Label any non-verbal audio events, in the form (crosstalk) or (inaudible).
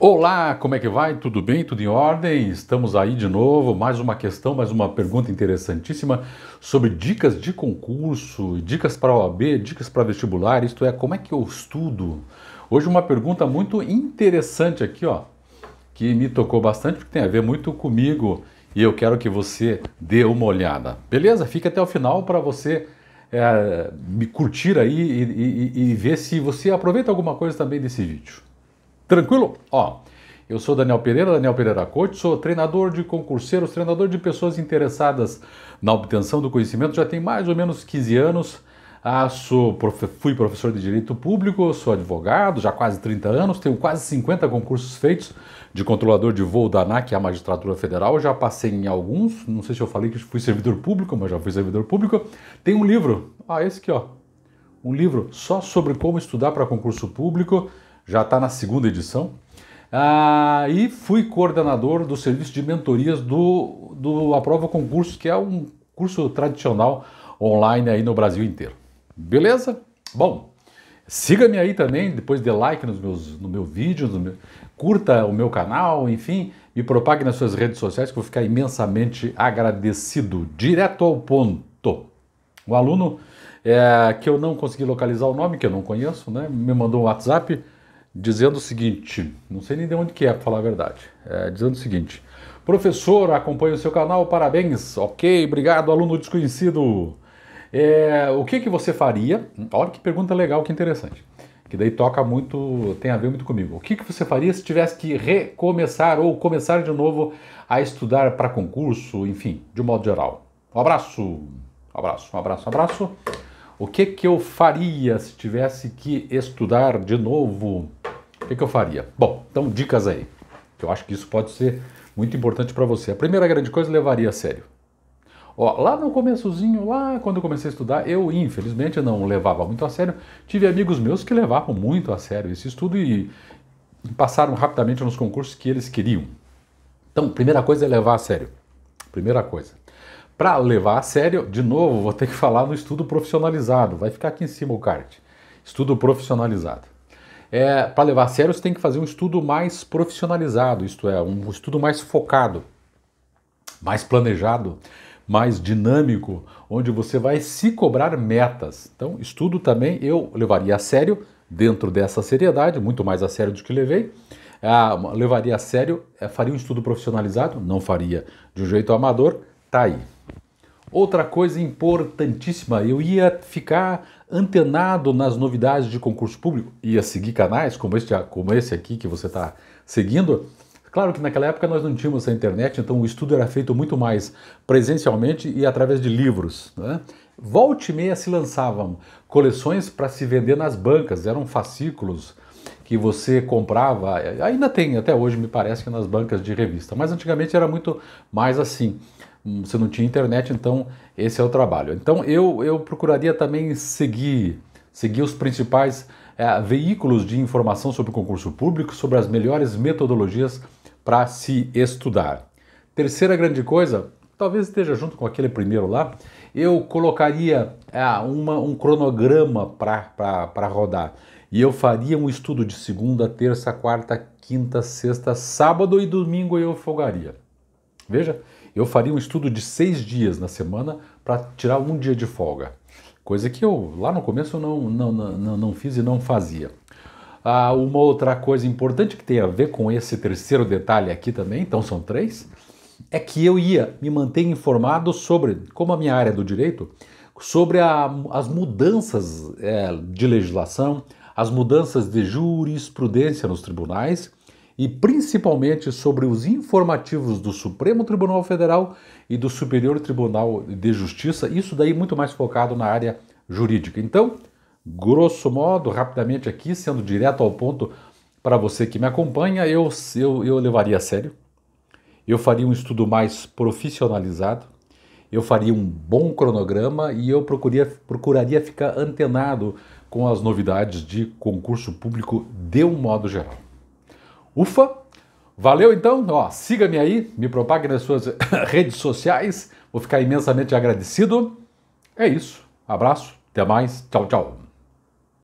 Olá, como é que vai? Tudo bem? Tudo em ordem? Estamos aí de novo, mais uma questão, mais uma pergunta interessantíssima sobre dicas de concurso, dicas para OAB, dicas para vestibular, isto é, como é que eu estudo? Hoje uma pergunta muito interessante aqui, ó, que me tocou bastante, porque tem a ver muito comigo e eu quero que você dê uma olhada. Beleza? Fica até o final para você é, me curtir aí e, e, e ver se você aproveita alguma coisa também desse vídeo. Tranquilo? Ó, eu sou Daniel Pereira, Daniel Pereira Coach, sou treinador de concurseiros, treinador de pessoas interessadas na obtenção do conhecimento, já tem mais ou menos 15 anos. Ah, sou fui professor de direito público, sou advogado, já quase 30 anos, tenho quase 50 concursos feitos de controlador de voo da ANAC, a magistratura federal, já passei em alguns, não sei se eu falei que fui servidor público, mas já fui servidor público. Tem um livro, ah, esse aqui, ó, um livro só sobre como estudar para concurso público, já está na segunda edição. Ah, e fui coordenador do serviço de mentorias do, do Aprova Concurso, que é um curso tradicional online aí no Brasil inteiro. Beleza? Bom, siga-me aí também, depois dê like nos meus, no meu vídeo, no meu, curta o meu canal, enfim, me propague nas suas redes sociais que eu vou ficar imensamente agradecido. Direto ao ponto. O aluno é, que eu não consegui localizar o nome, que eu não conheço, né, me mandou um WhatsApp dizendo o seguinte, não sei nem de onde que é, para falar a verdade, é, dizendo o seguinte, professor, acompanha o seu canal, parabéns, ok, obrigado, aluno desconhecido. É, o que que você faria, olha que pergunta legal, que interessante, que daí toca muito, tem a ver muito comigo. O que que você faria se tivesse que recomeçar ou começar de novo a estudar para concurso, enfim, de um modo geral? Um abraço, um abraço, um abraço, um abraço. O que que eu faria se tivesse que estudar de novo o que, que eu faria? Bom, então dicas aí. Eu acho que isso pode ser muito importante para você. A primeira grande coisa levaria a sério. Ó, lá no começozinho, lá quando eu comecei a estudar, eu infelizmente não levava muito a sério. Tive amigos meus que levavam muito a sério esse estudo e passaram rapidamente nos concursos que eles queriam. Então, primeira coisa é levar a sério. Primeira coisa. Para levar a sério, de novo, vou ter que falar no estudo profissionalizado. Vai ficar aqui em cima o card. Estudo profissionalizado é, para levar a sério, você tem que fazer um estudo mais profissionalizado, isto é, um estudo mais focado, mais planejado, mais dinâmico, onde você vai se cobrar metas. Então, estudo também eu levaria a sério, dentro dessa seriedade, muito mais a sério do que levei. Ah, levaria a sério, eh, faria um estudo profissionalizado? Não faria de um jeito amador, tá aí. Outra coisa importantíssima, eu ia ficar antenado nas novidades de concurso público, ia seguir canais como este, como esse aqui que você está seguindo. Claro que naquela época nós não tínhamos a internet, então o estudo era feito muito mais presencialmente e através de livros. Né? Volte e meia se lançavam coleções para se vender nas bancas, eram fascículos que você comprava, eh, ainda tem até hoje, me parece que nas bancas de revista, mas antigamente era muito mais assim você hum, não tinha internet, então esse é o trabalho. Então eu, eu procuraria também seguir, seguir os principais é, veículos de informação sobre o concurso público, sobre as melhores metodologias para se estudar. Terceira grande coisa, talvez esteja junto com aquele primeiro lá, eu colocaria é, uma, um cronograma para rodar. E eu faria um estudo de segunda, terça, quarta, quinta, sexta, sábado e domingo eu folgaria. Veja, eu faria um estudo de seis dias na semana para tirar um dia de folga. Coisa que eu lá no começo não, não, não, não fiz e não fazia. Ah, uma outra coisa importante que tem a ver com esse terceiro detalhe aqui também, então são três, é que eu ia me manter informado sobre, como a minha área é do direito, sobre a, as mudanças é, de legislação, as mudanças de jurisprudência nos tribunais e principalmente sobre os informativos do Supremo Tribunal Federal e do Superior Tribunal de Justiça, isso daí muito mais focado na área jurídica. Então, grosso modo, rapidamente aqui, sendo direto ao ponto para você que me acompanha, eu, eu, eu levaria a sério, eu faria um estudo mais profissionalizado, eu faria um bom cronograma e eu procuraria, procuraria ficar antenado com as novidades de concurso público de um modo geral. Ufa! Valeu então, ó, siga-me aí, me propague nas suas (laughs) redes sociais, vou ficar imensamente agradecido. É isso, abraço, até mais, tchau, tchau.